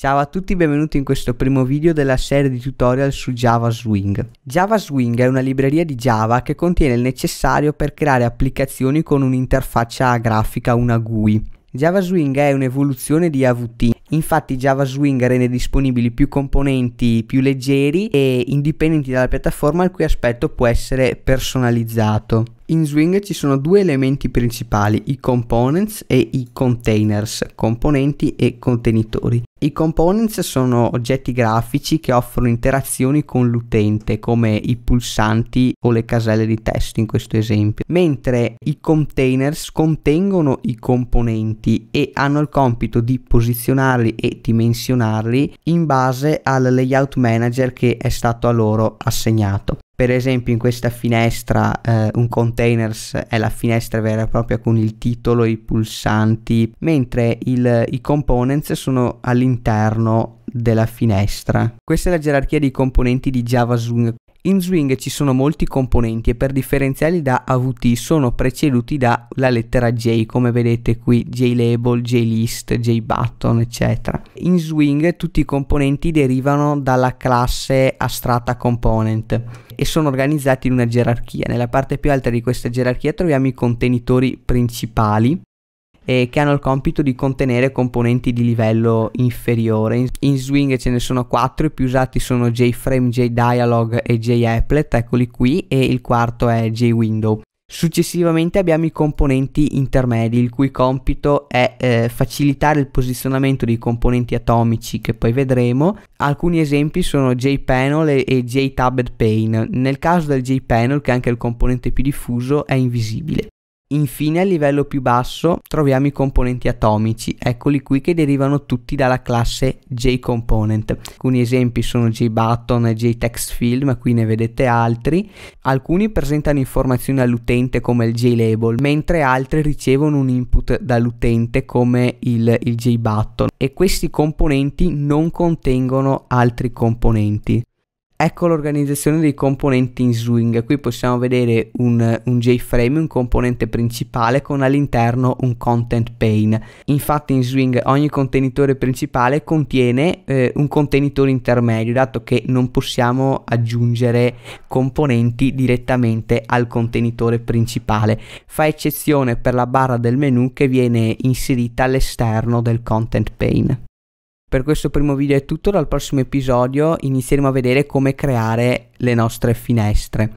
Ciao a tutti, benvenuti in questo primo video della serie di tutorial su Java Swing. Java Swing è una libreria di Java che contiene il necessario per creare applicazioni con un'interfaccia grafica, una GUI. Java Swing è un'evoluzione di AVT Infatti Java Swing rende disponibili più componenti più leggeri e indipendenti dalla piattaforma il cui aspetto può essere personalizzato. In Swing ci sono due elementi principali, i components e i containers, componenti e contenitori. I components sono oggetti grafici che offrono interazioni con l'utente, come i pulsanti o le caselle di testo in questo esempio, mentre i containers contengono i componenti e hanno il compito di posizionarli e dimensionarli in base al layout manager che è stato a loro assegnato per esempio in questa finestra eh, un containers è la finestra vera e propria con il titolo e i pulsanti mentre il, i components sono all'interno della finestra questa è la gerarchia dei componenti di JavaSwing in swing ci sono molti componenti e per differenziarli da AVT sono preceduti dalla lettera J, come vedete qui J-label, J-list, J-button, eccetera. In swing tutti i componenti derivano dalla classe astratta component e sono organizzati in una gerarchia. Nella parte più alta di questa gerarchia troviamo i contenitori principali eh, che hanno il compito di contenere componenti di livello inferiore. In, in Swing ce ne sono quattro, i più usati sono JFrame, JDialog e JApplet, eccoli qui, e il quarto è JWindow. Successivamente abbiamo i componenti intermedi, il cui compito è eh, facilitare il posizionamento dei componenti atomici che poi vedremo. Alcuni esempi sono JPanel e, e Pane. Nel caso del JPanel, che è anche il componente più diffuso, è invisibile. Infine a livello più basso troviamo i componenti atomici, eccoli qui che derivano tutti dalla classe JComponent. Alcuni esempi sono JButton e JTextField, ma qui ne vedete altri. Alcuni presentano informazioni all'utente come il JLabel, mentre altri ricevono un input dall'utente come il, il JButton e questi componenti non contengono altri componenti. Ecco l'organizzazione dei componenti in swing, qui possiamo vedere un, un JFrame, un componente principale con all'interno un content pane. Infatti in swing ogni contenitore principale contiene eh, un contenitore intermedio, dato che non possiamo aggiungere componenti direttamente al contenitore principale. Fa eccezione per la barra del menu che viene inserita all'esterno del content pane. Per questo primo video è tutto, dal prossimo episodio inizieremo a vedere come creare le nostre finestre.